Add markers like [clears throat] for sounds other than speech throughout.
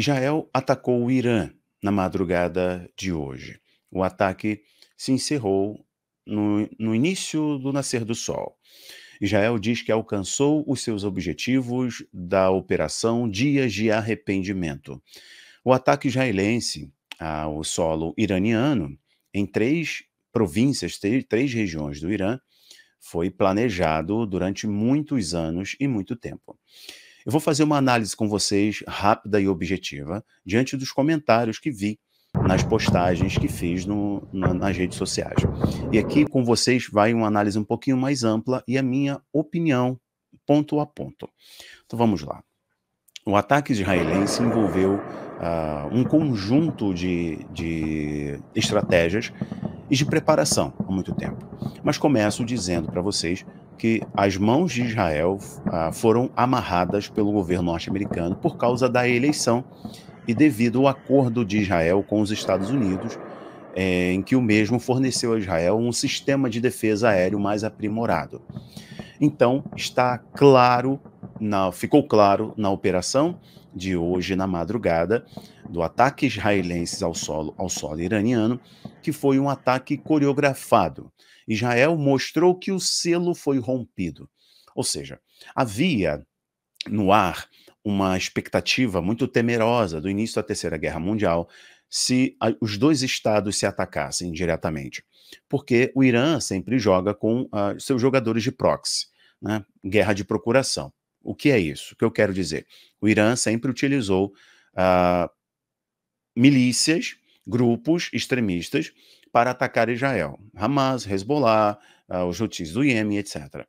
Israel atacou o Irã na madrugada de hoje. O ataque se encerrou no, no, início do nascer do sol. Israel diz que alcançou os seus objetivos da operação Dias de Arrependimento. O ataque israelense ao solo iraniano em três províncias, três, três regiões do Irã, foi planejado durante muitos anos e muito tempo. Eu vou fazer uma análise com vocês rápida e objetiva diante dos comentários que vi nas postagens que fiz no, na, nas redes sociais. E aqui com vocês vai uma análise um pouquinho mais ampla e a minha opinião, ponto a ponto. Então vamos lá. O ataque israelense envolveu uh, um conjunto de, de estratégias e de preparação há muito tempo. Mas começo dizendo para vocês que as mãos de Israel ah, foram amarradas pelo governo norte-americano por causa da eleição e devido ao acordo de Israel com os Estados Unidos, é, em que o mesmo forneceu a Israel um sistema de defesa aéreo mais aprimorado. Então, está claro, na, ficou claro na operação de hoje na madrugada do ataque israelense ao solo, ao solo iraniano, que foi um ataque coreografado Israel mostrou que o selo foi rompido. Ou seja, havia no ar uma expectativa muito temerosa do início da Terceira Guerra Mundial se os dois estados se atacassem diretamente. Porque o Irã sempre joga com uh, seus jogadores de proxy, né? guerra de procuração. O que é isso? O que eu quero dizer? O Irã sempre utilizou uh, milícias grupos extremistas para atacar Israel. Hamas, Hezbollah, ah, os Houthis do Iêmen, etc.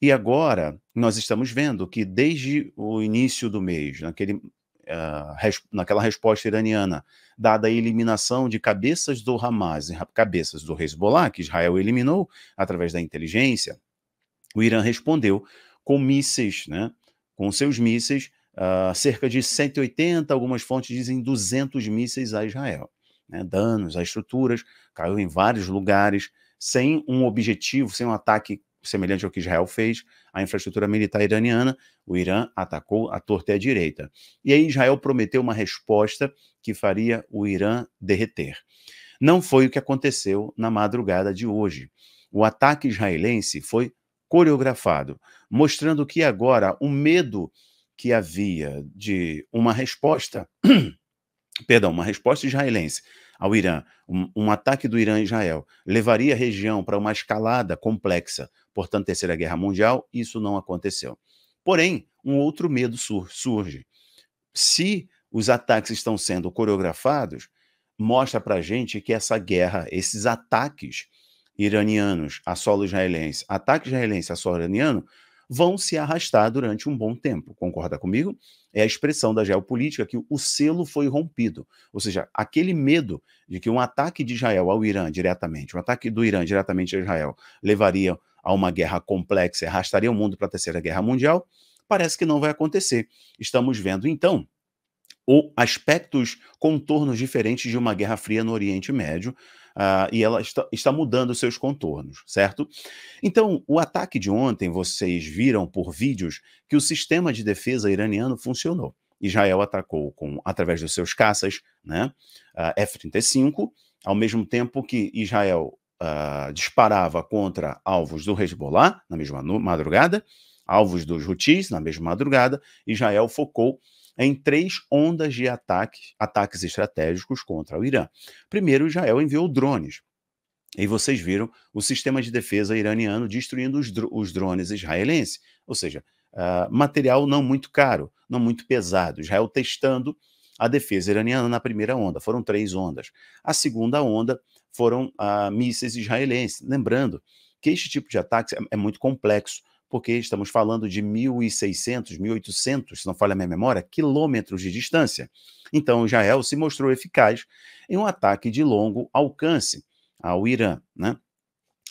E agora nós estamos vendo que desde o início do mês, naquele, uh, res, naquela resposta iraniana, dada a eliminação de cabeças do Hamas e cabeças do Hezbollah, que Israel eliminou através da inteligência, o Irã respondeu com mísseis, né, com seus mísseis ah, cerca de 180, algumas fontes dizem 200 mísseis a Israel. Né? Danos a estruturas, caiu em vários lugares, sem um objetivo, sem um ataque semelhante ao que Israel fez à infraestrutura militar iraniana. O Irã atacou a torta e a direita. E aí Israel prometeu uma resposta que faria o Irã derreter. Não foi o que aconteceu na madrugada de hoje. O ataque israelense foi coreografado, mostrando que agora o medo que havia de uma resposta, [clears throat] perdão, uma resposta israelense ao Irã, um, um ataque do Irã a Israel, levaria a região para uma escalada complexa, portanto, Terceira Guerra Mundial, isso não aconteceu. Porém, um outro medo sur surge. Se os ataques estão sendo coreografados, mostra para a gente que essa guerra, esses ataques iranianos a solo israelense, ataque israelense a solo iraniano, vão se arrastar durante um bom tempo. Concorda comigo? É a expressão da geopolítica que o selo foi rompido. Ou seja, aquele medo de que um ataque de Israel ao Irã diretamente, um ataque do Irã diretamente a Israel, levaria a uma guerra complexa e arrastaria o mundo para a Terceira Guerra Mundial, parece que não vai acontecer. Estamos vendo, então, ou aspectos, contornos diferentes de uma Guerra Fria no Oriente Médio, uh, e ela está, está mudando seus contornos, certo? Então, o ataque de ontem, vocês viram por vídeos que o sistema de defesa iraniano funcionou. Israel atacou com através dos seus caças, né, uh, F-35, ao mesmo tempo que Israel uh, disparava contra alvos do Hezbollah na mesma madrugada, alvos dos Houthis na mesma madrugada, Israel focou em três ondas de ataques, ataques estratégicos contra o Irã. Primeiro, Israel enviou drones. E vocês viram o sistema de defesa iraniano destruindo os, dr os drones israelenses, ou seja, uh, material não muito caro, não muito pesado. Israel testando a defesa iraniana na primeira onda, foram três ondas. A segunda onda foram uh, mísseis israelenses. Lembrando que este tipo de ataque é, é muito complexo, porque estamos falando de 1.600, 1.800, se não falha a minha memória, quilômetros de distância. Então, Israel se mostrou eficaz em um ataque de longo alcance ao Irã. Né?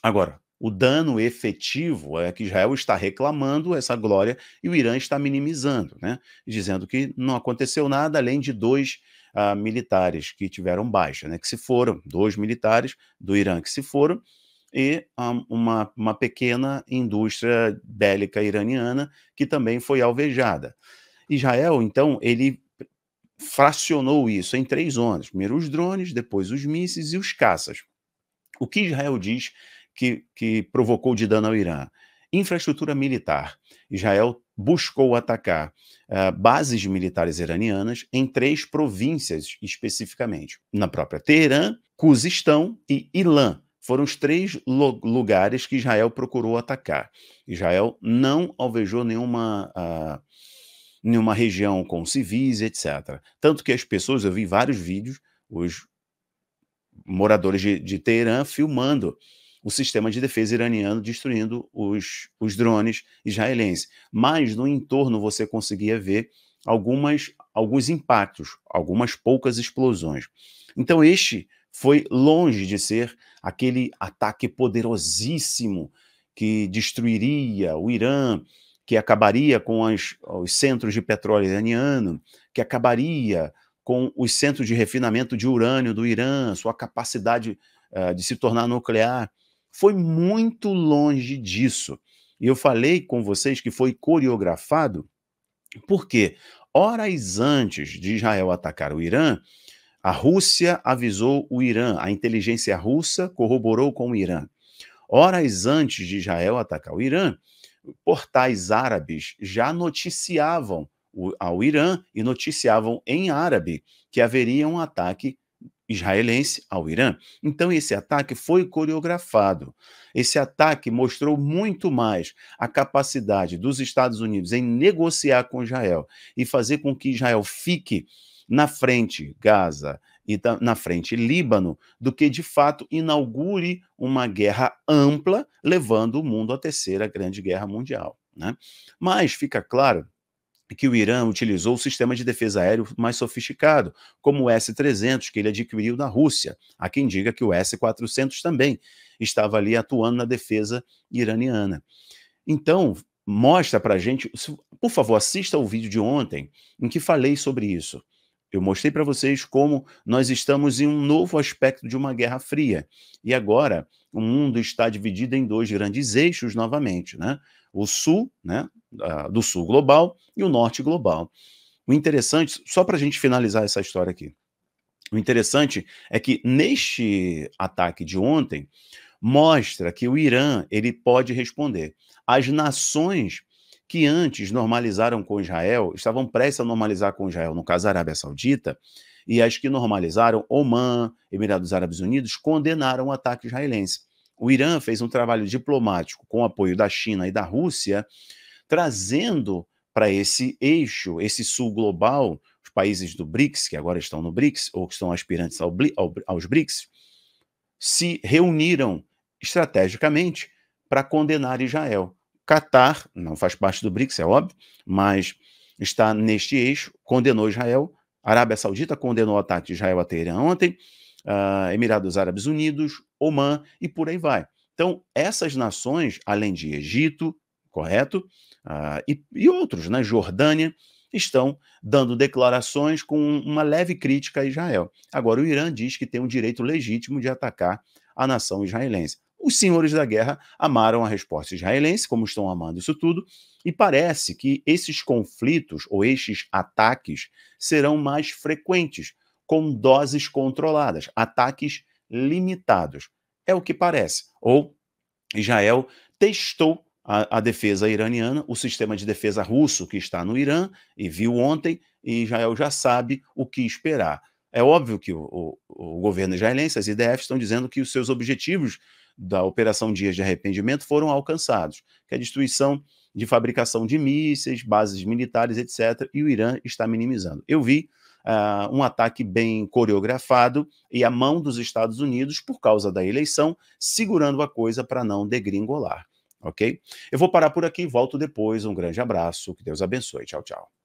Agora, o dano efetivo é que Israel está reclamando essa glória e o Irã está minimizando, né? dizendo que não aconteceu nada além de dois uh, militares que tiveram baixa, né? que se foram, dois militares do Irã que se foram, e ah, uma, uma pequena indústria bélica iraniana que também foi alvejada. Israel, então, ele fracionou isso em três zonas: primeiro os drones, depois os mísseis e os caças. O que Israel diz que, que provocou de dano ao Irã? Infraestrutura militar. Israel buscou atacar uh, bases militares iranianas em três províncias especificamente, na própria Teherã, Cuzistão e Ilã. Foram os três lugares que Israel procurou atacar. Israel não alvejou nenhuma, ah, nenhuma região com civis, etc. Tanto que as pessoas, eu vi vários vídeos, os moradores de, de Teherã filmando o sistema de defesa iraniano destruindo os, os drones israelenses. Mas no entorno você conseguia ver algumas, alguns impactos, algumas poucas explosões. Então, este foi longe de ser aquele ataque poderosíssimo que destruiria o Irã, que acabaria com as, os centros de petróleo iraniano, que acabaria com os centros de refinamento de urânio do Irã, sua capacidade uh, de se tornar nuclear. Foi muito longe disso. E eu falei com vocês que foi coreografado, porque horas antes de Israel atacar o Irã, a Rússia avisou o Irã, a inteligência russa corroborou com o Irã. Horas antes de Israel atacar o Irã, portais árabes já noticiavam ao Irã e noticiavam em árabe que haveria um ataque israelense ao Irã. Então, esse ataque foi coreografado. Esse ataque mostrou muito mais a capacidade dos Estados Unidos em negociar com Israel e fazer com que Israel fique na frente Gaza e na frente Líbano, do que de fato inaugure uma guerra ampla, levando o mundo à terceira grande guerra mundial. Né? Mas fica claro que o Irã utilizou o sistema de defesa aéreo mais sofisticado, como o S-300 que ele adquiriu da Rússia. Há quem diga que o S-400 também estava ali atuando na defesa iraniana. Então, mostra para gente, por favor, assista o vídeo de ontem em que falei sobre isso. Eu mostrei para vocês como nós estamos em um novo aspecto de uma Guerra Fria. E agora o mundo está dividido em dois grandes eixos novamente, né? O sul, né? Do sul global e o norte global. O interessante, só para a gente finalizar essa história aqui. O interessante é que neste ataque de ontem mostra que o Irã ele pode responder. As nações que antes normalizaram com Israel, estavam prestes a normalizar com Israel, no caso a Arábia Saudita, e as que normalizaram, Oman, Emirados Árabes Unidos, condenaram o ataque israelense. O Irã fez um trabalho diplomático com o apoio da China e da Rússia, trazendo para esse eixo, esse sul global, os países do BRICS, que agora estão no BRICS, ou que estão aspirantes ao, ao, aos BRICS, se reuniram estrategicamente para condenar Israel. Catar, não faz parte do BRICS, é óbvio, mas está neste eixo, condenou Israel. A Arábia Saudita condenou o ataque de Israel a ontem, uh, Emirados Árabes Unidos, Oman e por aí vai. Então, essas nações, além de Egito, correto, uh, e, e, outros, né, Jordânia, estão dando declarações com uma leve crítica a Israel. Agora, o Irã diz que tem um direito legítimo de atacar a nação israelense. Os senhores da guerra amaram a resposta israelense, como estão amando isso tudo, e parece que esses conflitos ou estes ataques serão mais frequentes, com doses controladas, ataques limitados. É o que parece. Ou Israel testou a, a, defesa iraniana, o sistema de defesa russo que está no Irã, e viu ontem, e Israel já sabe o que esperar. É óbvio que o, o, o governo israelense, as IDF, estão dizendo que os seus objetivos da Operação Dias de Arrependimento foram alcançados, que é a destruição de fabricação de mísseis, bases militares, etc., e o Irã está minimizando. Eu vi uh, um ataque bem coreografado e a mão dos Estados Unidos, por causa da eleição, segurando a coisa para não degringolar. Ok? Eu vou parar por aqui, volto depois. Um grande abraço, que Deus abençoe. Tchau, tchau.